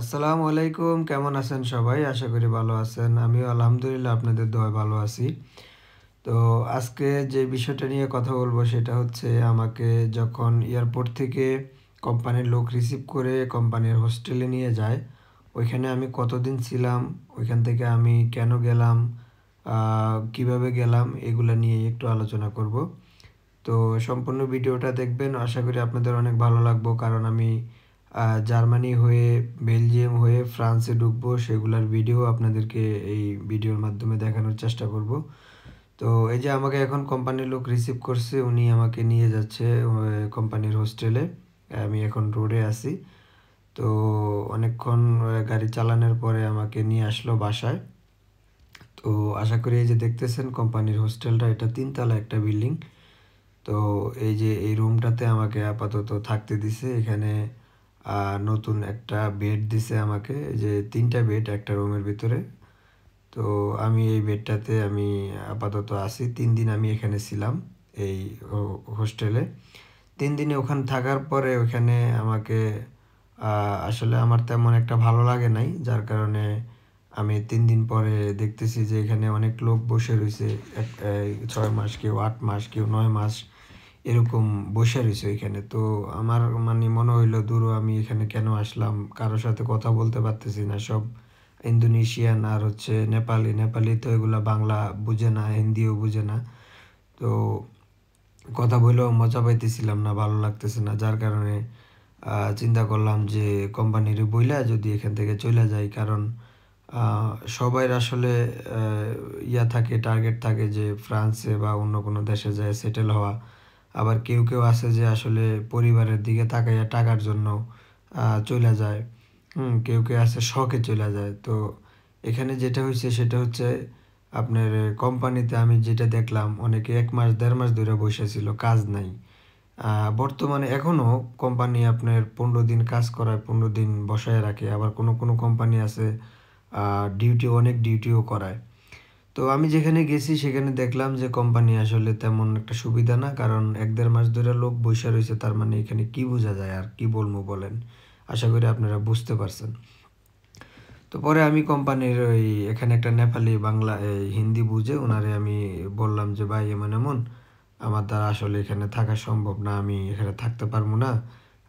আসসালামু আলাইকুম কেমন আছেন সবাই আশা করি ভালো আছেন আমিও আলহামদুলিল্লাহ আপনাদের দোয়া ভালো আছি তো আজকে যে বিষয়টা নিয়ে কথা বলবো সেটা হচ্ছে আমাকে যখন এয়ারপোর্ট থেকে কোম্পানির লোক রিসিভ করে কোম্পানির হোস্টেলে নিয়ে যায় ওইখানে আমি কতদিন ছিলাম ওইখান থেকে আমি কেন গেলাম কিভাবে গেলাম এগুলো নিয়ে একটু আলোচনা করব তো সম্পূর্ণ ভিডিওটা দেখবেন আশা করি আপনাদের অনেক ভালো লাগবো কারণ আমি জার্মানি হয়ে বেলজিয়াম হয়ে ফ্রান্সে ঢুকবো সেগুলোর ভিডিও আপনাদেরকে এই ভিডিওর মাধ্যমে দেখানোর চেষ্টা করব তো এই যে আমাকে এখন কোম্পানির লোক রিসিভ করছে উনি আমাকে নিয়ে যাচ্ছে কোম্পানির হোস্টেলে আমি এখন রোডে আছি তো অনেকক্ষণ গাড়ি চালানোর পরে আমাকে নিয়ে আসলো বাসায় তো আশা করি এই যে দেখতেছেন কোম্পানির হোস্টেলটা এটা তিনতলা একটা বিল্ডিং তো এই যে এই রুমটাতে আমাকে আপাতত থাকতে দিছে এখানে নতুন একটা বেড দিছে আমাকে যে তিনটা বেড একটা রুমের ভিতরে তো আমি এই বেডটাতে আমি আপাতত আসি তিন দিন আমি এখানে ছিলাম এই হোস্টেলে তিন দিনে ওখানে থাকার পরে ওখানে আমাকে আসলে আমার তেমন একটা ভালো লাগে নাই যার কারণে আমি তিন দিন পরে দেখতেছি যে এখানে অনেক লোক বসে রয়েছে ছয় মাস কেউ আট মাস কেউ নয় মাস এরকম বসে রয়েছে ওইখানে তো আমার মানে মনে হইলো দূরও আমি এখানে কেন আসলাম কারোর সাথে কথা বলতে পারতেছি না সব ইন্দোনেশিয়ান আর হচ্ছে নেপালি নেপালি তো এগুলো বাংলা বুঝে না হিন্দিও বুঝে না তো কথা বলেও মজা পাইতেছিলাম না ভালো লাগতেছে না যার কারণে চিন্তা করলাম যে কোম্পানির বইলা যদি এখান থেকে চলে যায় কারণ সবাই আসলে ইয়া থাকে টার্গেট থাকে যে ফ্রান্সে বা অন্য কোনো দেশে যায় সেটেল হওয়া আবার কেউ কেউ আছে যে আসলে পরিবারের দিকে তাকাইয়া টাকার জন্য চলে যায় হুম কেউ কেউ আছে শখে চলে যায় তো এখানে যেটা হয়েছে সেটা হচ্ছে আপনার কোম্পানিতে আমি যেটা দেখলাম অনেকে এক মাস দেড় মাস ধরে বসেছিল কাজ নাই বর্তমানে এখনও কোম্পানি আপনার পনেরো দিন কাজ করায় পনেরো দিন বসায় রাখে আবার কোনো কোনো কোম্পানি আছে ডিউটি অনেক ডিউটিও করায় তো আমি যেখানে গেছি সেখানে দেখলাম যে কোম্পানি আসলে তেমন একটা সুবিধা না কারণ এক দেড় মাস ধরে লোক বৈশা রয়েছে তার মানে এখানে কি বোঝা যায় আর কি বলবো বলেন আশা করি আপনারা বুঝতে পারছেন তো পরে আমি কোম্পানির ওই এখানে একটা নেপালি বাংলা হিন্দি বুঝে ওনারে আমি বললাম যে ভাই এমন এমন আমার দ্বারা আসলে এখানে থাকা সম্ভব না আমি এখানে থাকতে পারবো না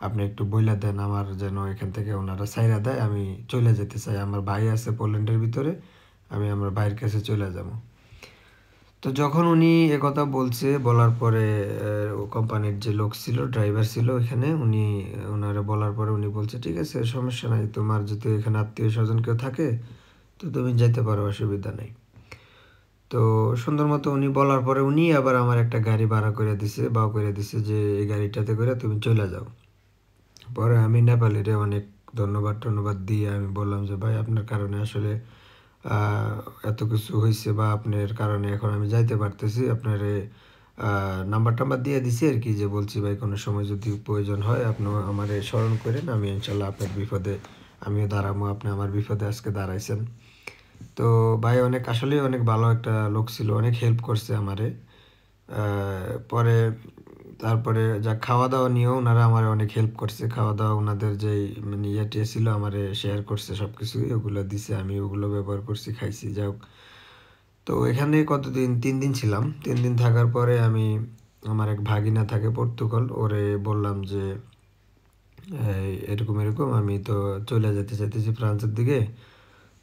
আপনি একটু বইলা দেন আমার যেন এখান থেকে ওনারা সাইরা দেয় আমি চলে যেতে চাই আমার ভাই আছে পোল্যান্ডের ভিতরে আমি আমার ভাইয়ের কাছে চলে যাব তো যখন উনি কথা বলছে বলার পরে কোম্পানির যে লোক ছিল ড্রাইভার ছিল এখানে উনি ওনারে বলার পরে উনি বলছে ঠিক আছে সমস্যা নাই তোমার যদি এখানে আত্মীয় স্বজন কেউ থাকে তো তুমি যেতে পারো অসুবিধা নেই তো সুন্দর মতো উনি বলার পরে উনি আবার আমার একটা গাড়ি ভাড়া করে দিছে বা করে দিছে যে এই গাড়িটাতে করে তুমি চলে যাও পরে আমি নেপালিরে অনেক ধন্যবাদ টন্যবাদ দিয়ে আমি বললাম যে ভাই আপনার কারণে আসলে এত কিছু হয়েছে বা আপনার কারণে এখন আমি যাইতে পারতেছি আপনার নাম্বার টাম্বার দিয়ে দিছি আর কি যে বলছি ভাই কোনো সময় যদি প্রয়োজন হয় আপনি আমার স্মরণ করেন আমি ইনশাল্লাহ আপনার বিপদে আমিও দাঁড়াবো আপনি আমার বিপদে আজকে দাঁড়াইছেন তো ভাই অনেক আসলেই অনেক ভালো একটা লোক ছিল অনেক হেল্প করছে আমারে পরে তারপরে যা খাওয়া দাওয়া নিয়েও ওনারা আমার অনেক হেল্প করছে খাওয়া দাওয়া ওনাদের যে মানে ইয়েটি ছিল আমার শেয়ার করছে সব কিছু ওগুলো দিছে আমি ওগুলো ব্যবহার করছি খাইছি যাই হোক তো এখানে কতদিন তিন দিন ছিলাম তিন দিন থাকার পরে আমি আমার এক ভাগিনা থাকে পর্তুগাল ওরে বললাম যে এরকম এরকম আমি তো চলে যেতে চাইতেছি ফ্রান্সের দিকে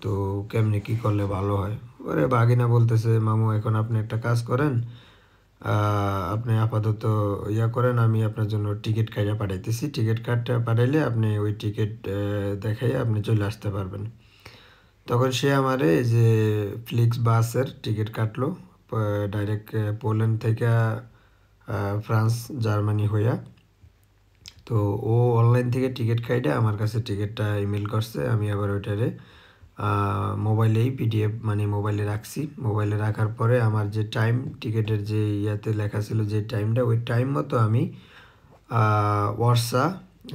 তো কেমনি কি করলে ভালো হয় ওরে ভাগিনা বলতেছে মামু এখন আপনি একটা কাজ করেন আপনি আপাতত ইয়া করেন আমি আপনার জন্য টিকিট কাটা পাঠাইতেছি টিকিট কার্ডটা পাঠাইলে আপনি ওই টিকিট দেখাই আপনি চলে আসতে পারবেন তখন সে আমারে যে ফ্লিক্স বাসের টিকিট কাটলো ডাইরেক্ট পোল্যান্ড থেকে ফ্রান্স জার্মানি হইয়া তো ও অনলাইন থেকে টিকিট খাইটা আমার কাছে টিকিটটা ইমেল করছে আমি আবার ওইটারে মোবাইলেই পিডিএফ মানে মোবাইলে রাখছি মোবাইলে রাখার পরে আমার যে টাইম টিকিটের যে ইয়াতে লেখা ছিল যে টাইমটা ওই টাইম মতো আমি ওয়ার্সা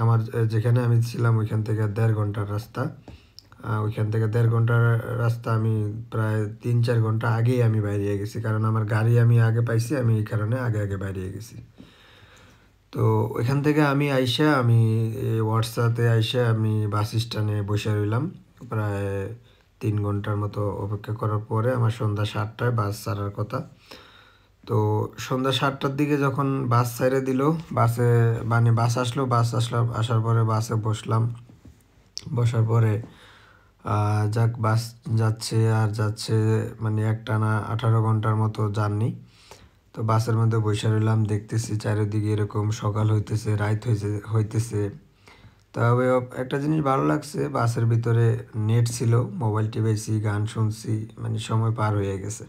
আমার যেখানে আমি ছিলাম ওইখান থেকে দেড় ঘন্টার রাস্তা ওইখান থেকে দেড় ঘন্টার রাস্তা আমি প্রায় তিন চার ঘন্টা আগেই আমি বাইরে গেছি কারণ আমার গাড়ি আমি আগে পাইছি আমি এই কারণে আগে আগে বাইরে গেছি তো ওইখান থেকে আমি আইসা আমি হোয়াটসঅ্যাপে আইসা আমি বাস স্ট্যান্ডে বসে রইলাম প্রায় তিন ঘন্টার মতো অপেক্ষা করার পরে আমার সন্ধ্যা সাতটায় বাস ছাড়ার কথা তো সন্ধ্যা সাতটার দিকে যখন বাস ছাড়ে দিল বাসে মানে বাস আসলো বাস আসলাম আসার পরে বাসে বসলাম বসার পরে যাক বাস যাচ্ছে আর যাচ্ছে মানে একটানা আঠারো ঘন্টার মতো যাননি তো বাসের মধ্যে বসে রইলাম দেখতেছি চারিদিকে এরকম সকাল হইতেছে রাত হইতেছে তবে একটা জিনিস ভালো লাগছে বাসের ভিতরে নেট ছিল মোবাইল টিপেছি গান শুনছি মানে সময় পার হয়ে গেছে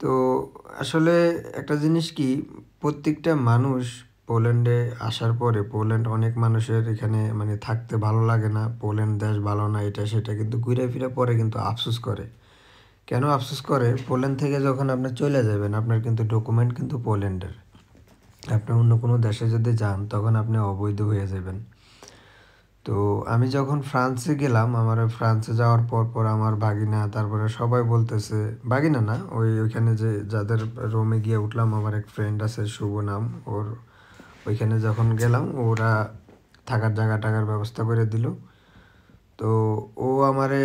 তো আসলে একটা জিনিস কি প্রত্যেকটা মানুষ পোল্যান্ডে আসার পরে পোল্যান্ড অনেক মানুষের এখানে মানে থাকতে ভালো লাগে না পোল্যান্ড দেশ ভালো না এটা সেটা কিন্তু ঘুরে ফিরে পরে কিন্তু আফসোস করে কেন আফসোস করে পোল্যান্ড থেকে যখন আপনি চলে যাবেন আপনার কিন্তু ডকুমেন্ট কিন্তু পোল্যান্ডের আপনি অন্য কোনো দেশে যদি যান তখন আপনি অবৈধ হয়ে যাবেন তো আমি যখন ফ্রান্সে গেলাম আমার ফ্রান্সে যাওয়ার পর পর আমার ভাগিনা তারপরে সবাই বলতেছে ভাগিনা না ওই ওইখানে যে যাদের রোমে গিয়ে উঠলাম আমার এক ফ্রেন্ড আছে শুভ নাম ওর ওইখানে যখন গেলাম ওরা থাকার জায়গা টাকার ব্যবস্থা করে দিল তো ও আমারে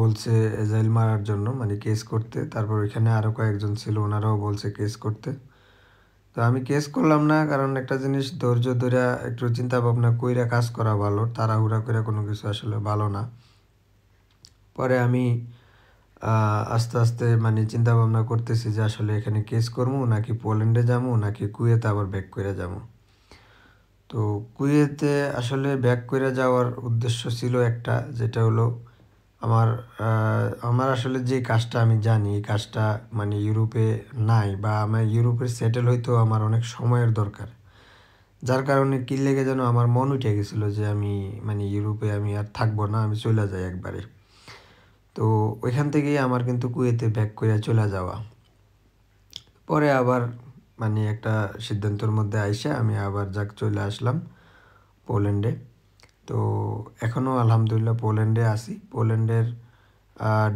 বলছে এজাইল মারার জন্য মানে কেস করতে তারপর ওইখানে আরও কয়েকজন ছিল ওনারাও বলছে কেস করতে তো আমি কেস করলাম না কারণ একটা জিনিস ধৈর্য ধরে একটু চিন্তা ভাবনা কইরা কাজ করা ভালো তাড়াহুড়া করে কোনো কিছু আসলে ভালো না পরে আমি আস্তে আস্তে মানে চিন্তা ভাবনা করতেছি যে আসলে এখানে কেস করবো নাকি পোল্যান্ডে যাবো নাকি কুয়েতে আবার ব্যাক করে যাবো তো কুয়েতে আসলে ব্যাক করে যাওয়ার উদ্দেশ্য ছিল একটা যেটা হলো আমার আমার আসলে যে কাজটা আমি জানি এই কাজটা মানে ইউরোপে নাই বা আমার ইউরোপের সেটেল হইতেও আমার অনেক সময়ের দরকার যার কারণে কি লেগে যেন আমার মন উঠে গেছিলো যে আমি মানে ইউরোপে আমি আর থাকবো না আমি চলে যাই একবারে তো ওইখান থেকেই আমার কিন্তু কুয়েতে ব্যাক করে চলে যাওয়া পরে আবার মানে একটা সিদ্ধান্তের মধ্যে আইসা আমি আবার যাক চলে আসলাম পোল্যান্ডে তো এখনও আলহামদুলিল্লাহ পোল্যান্ডে আসি পোল্যান্ডের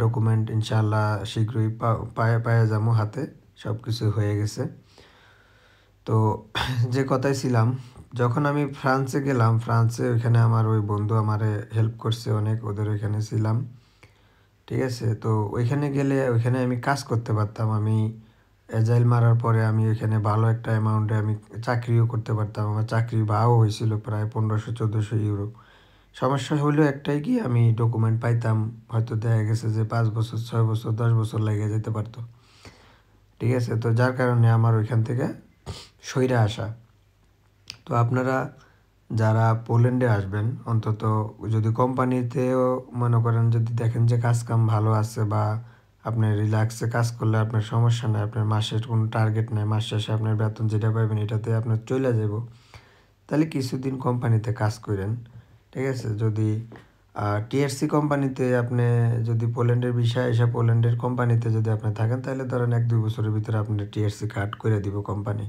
ডকুমেন্ট ইনশাল্লাহ শীঘ্রই পায়ে পায়ে যাবো হাতে সব কিছু হয়ে গেছে তো যে কথায় ছিলাম যখন আমি ফ্রান্সে গেলাম ফ্রান্সে ওইখানে আমার ওই বন্ধু আমারে হেল্প করছে অনেক ওদের ওইখানে ছিলাম ঠিক আছে তো ওইখানে গেলে ওইখানে আমি কাজ করতে পারতাম আমি এজাইল মারার পরে আমি ওইখানে ভালো একটা অ্যামাউন্টে আমি চাকরিও করতে পারতাম আমার চাকরি ভাও হয়েছিল প্রায় পনেরোশো চোদ্দোশো ইউরো সমস্যা হলো একটাই কি আমি ডকুমেন্ট পাইতাম হয়তো দেখা গেছে যে পাঁচ বছর ছয় বছর দশ বছর লেগে যেতে পারতো ঠিক আছে তো যার কারণে আমার ওইখান থেকে সইরা আসা তো আপনারা যারা পোল্যান্ডে আসবেন অন্তত যদি কোম্পানিতেও মনে করেন যদি দেখেন যে কাজ কাম ভালো আছে বা আপনি রিল্যাক্সে কাজ করলে আপনার সমস্যা নেই আপনার মাসের কোনো টার্গেট নেই মাস শেষে আপনার বেতন যেটা পাবেন এটাতে আপনার চলে যাব তাহলে কিছুদিন কোম্পানিতে কাজ করেন ঠিক আছে যদি টিএসসি কোম্পানিতে আপনি যদি পোল্যান্ডের বিষয় এসে পোল্যান্ডের কোম্পানিতে যদি আপনি থাকেন তাহলে ধরেন এক দুই বছরের ভিতরে আপনি টিএসসি কাট করে দিব কোম্পানি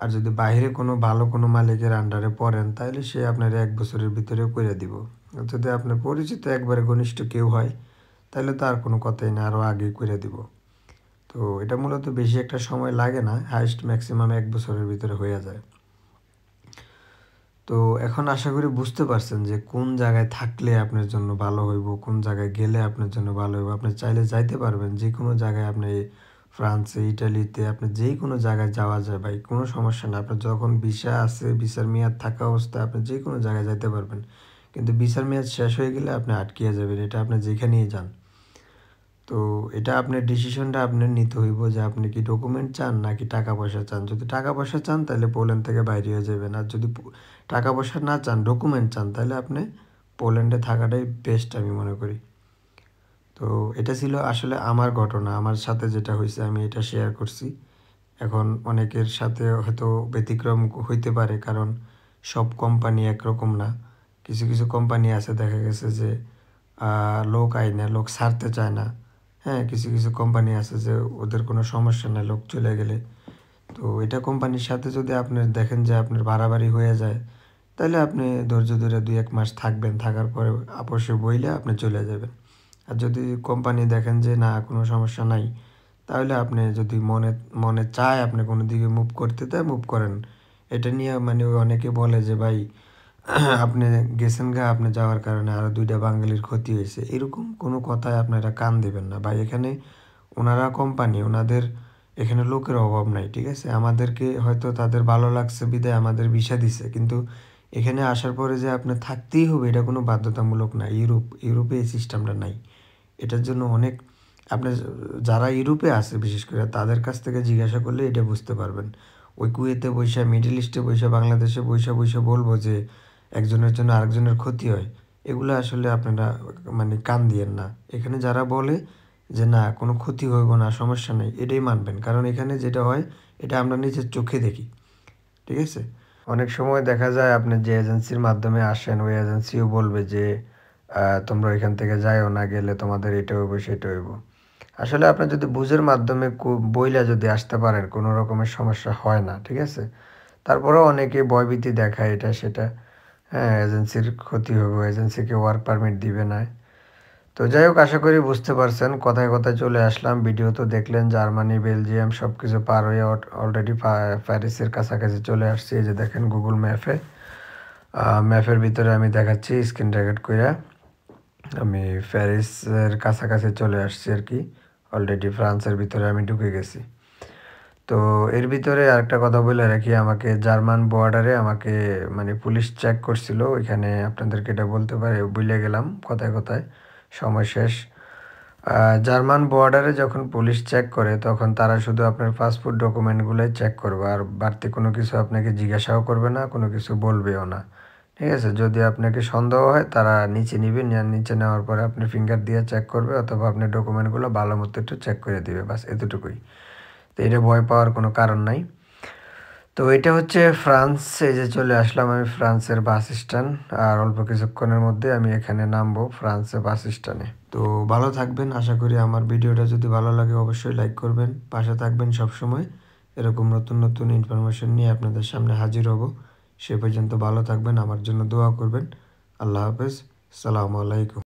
আর যদি বাইরে কোনো ভালো কোনো মালিকের আন্ডারে পড়েন তাহলে সে আপনার এক বছরের ভিতরেও করে দিব যদি আপনার পরিচিত একবারে ঘনিষ্ঠ কেউ হয় তাহলে তো আর কোনো কথাই না আরও আগেই করে দিব তো এটা মূলত বেশি একটা সময় লাগে না হাইস্ট ম্যাক্সিমাম এক বছরের ভিতরে হয়ে যায় তো এখন আশা করি বুঝতে পারছেন যে কোন জায়গায় থাকলে আপনার জন্য ভালো হইব কোন জায়গায় গেলে আপনার জন্য ভালো হইব আপনি চাইলে যাইতে পারবেন যে কোনো জায়গায় আপনি ফ্রান্সে ইটালিতে আপনি যে কোনো জায়গায় যাওয়া যায় ভাই কোনো সমস্যা না আপনার যখন ভিসা আছে ভিসার মেয়াদ থাকা অবস্থায় আপনি যে কোনো জায়গায় যাইতে পারবেন কিন্তু ভিসার মেয়াদ শেষ হয়ে গেলে আপনি আটকিয়ে যাবেন এটা আপনি যেখানেই যান তো এটা আপনার ডিসিশনটা আপনার নিতে হইব যে আপনি কি ডকুমেন্ট চান নাকি টাকা পয়সা চান যদি টাকা পয়সা চান তাহলে পোল্যান্ড থেকে বাইরে হয়ে যাবেন আর যদি টাকা পয়সা না চান ডকুমেন্ট চান তাহলে আপনি পোল্যান্ডে থাকাটাই বেস্ট আমি মনে করি তো এটা ছিল আসলে আমার ঘটনা আমার সাথে যেটা হয়েছে আমি এটা শেয়ার করছি এখন অনেকের সাথে হয়তো ব্যতিক্রম হইতে পারে কারণ সব কোম্পানি একরকম না কিছু কিছু কোম্পানি আছে দেখা গেছে যে লোক আয় না লোক ছাড়তে চায় না হ্যাঁ কিছু কিছু কোম্পানি আছে যে ওদের কোনো সমস্যা নাই লোক চলে গেলে তো এটা কোম্পানির সাথে যদি আপনি দেখেন যে আপনার বাড়াবাড়ি হয়ে যায় তাহলে আপনি ধৈর্য ধরে দুই এক মাস থাকবেন থাকার পরে আপসে বইলে আপনি চলে যাবেন আর যদি কোম্পানি দেখেন যে না কোনো সমস্যা নাই তাহলে আপনি যদি মনে মনে চায় আপনি কোনো দিকে মুভ করতে তাই মুভ করেন এটা নিয়ে মানে অনেকে বলে যে ভাই আপনি গেছেন গা আপনি যাওয়ার কারণে আরও দুইটা বাঙালির ক্ষতি হয়েছে এরকম কোনো কথায় আপনারা কান দেবেন না বা এখানে ওনারা কোম্পানি ওনাদের এখানে লোকের অভাব নাই ঠিক আছে আমাদেরকে হয়তো তাদের ভালো লাগছে বিদায় আমাদের ভিসা দিছে কিন্তু এখানে আসার পরে যে আপনি থাকতেই হবে এটা কোনো বাধ্যতামূলক না ইউরোপ ইউরোপে এই সিস্টেমটা নাই এটার জন্য অনেক আপনি যারা ইউরোপে আছে বিশেষ করে তাদের কাছ থেকে জিজ্ঞাসা করলে এটা বুঝতে পারবেন ওই কুয়েতে বৈশা মিডিল ইস্টে বৈশা বাংলাদেশে বৈশা বৈশা বলবো যে একজনের জন্য আরেকজনের ক্ষতি হয় এগুলো আসলে আপনারা মানে কান দিয়েন না এখানে যারা বলে যে না কোনো ক্ষতি হইব না সমস্যা নেই এটাই মানবেন কারণ এখানে যেটা হয় এটা আমরা নিজের চোখে দেখি ঠিক আছে অনেক সময় দেখা যায় আপনি যে এজেন্সির মাধ্যমে আসেন ওই এজেন্সিও বলবে যে তোমরা এখান থেকে যাইও না গেলে তোমাদের এটা হইব সেটা হইব আসলে আপনি যদি বুঝের মাধ্যমে বইলা যদি আসতে পারেন কোনো রকমের সমস্যা হয় না ঠিক আছে তারপরেও অনেকে ভয়ভীতি দেখায় এটা সেটা হ্যাঁ এজেন্সির ক্ষতি হবে এজেন্সিকে ওয়ার্ক পারমিট দিবে না তো যাই হোক আশা করি বুঝতে পারছেন কথায় কথায় চলে আসলাম ভিডিও তো দেখলেন জার্মানি বেলজিয়াম সব কিছু পার হয়ে অলরেডি প্যারিসের কাছাকাছি চলে আসছি এই যে দেখেন গুগল ম্যাপে ম্যাপের ভিতরে আমি দেখাচ্ছি স্ক্রিন ট্যাকেট করে আমি প্যারিসের কাছাকাছি চলে আসছি আর কি অলরেডি ফ্রান্সের ভিতরে আমি ঢুকে গেছি তো এর ভিতরে আরেকটা কথা বলে রাখি আমাকে জার্মান বর্ডারে আমাকে মানে পুলিশ চেক করছিল ওইখানে আপনাদেরকে এটা বলতে পারে বুঝে গেলাম কথায় কথায় সময় শেষ জার্মান বর্ডারে যখন পুলিশ চেক করে তখন তারা শুধু আপনার পাসপোর্ট ডকুমেন্টগুলোই চেক করবে আর বাড়তি কোনো কিছু আপনাকে জিজ্ঞাসাও করবে না কোনো কিছু বলবেও না ঠিক আছে যদি আপনাকে সন্দেহ হয় তারা নিচে নিবে নিচে নেওয়ার পরে আপনি ফিঙ্গার দিয়ে চেক করবে অথবা আপনার ডকুমেন্টগুলো ভালো মতো একটু চেক করে দিবে বাস এতটুকুই তো এটা ভয় পাওয়ার কোনো কারণ নাই তো এটা হচ্ছে ফ্রান্স এই যে চলে আসলাম আমি ফ্রান্সের বাস স্ট্যান্ড আর অল্প কিছুক্ষণের মধ্যে আমি এখানে নামবো ফ্রান্সের বাস স্ট্যান্ডে তো ভালো থাকবেন আশা করি আমার ভিডিওটা যদি ভালো লাগে অবশ্যই লাইক করবেন পাশে থাকবেন সবসময় এরকম নতুন নতুন ইনফরমেশন নিয়ে আপনাদের সামনে হাজির হব সে পর্যন্ত ভালো থাকবেন আমার জন্য দোয়া করবেন আল্লাহ হাফেজ সালামু আলাইকুম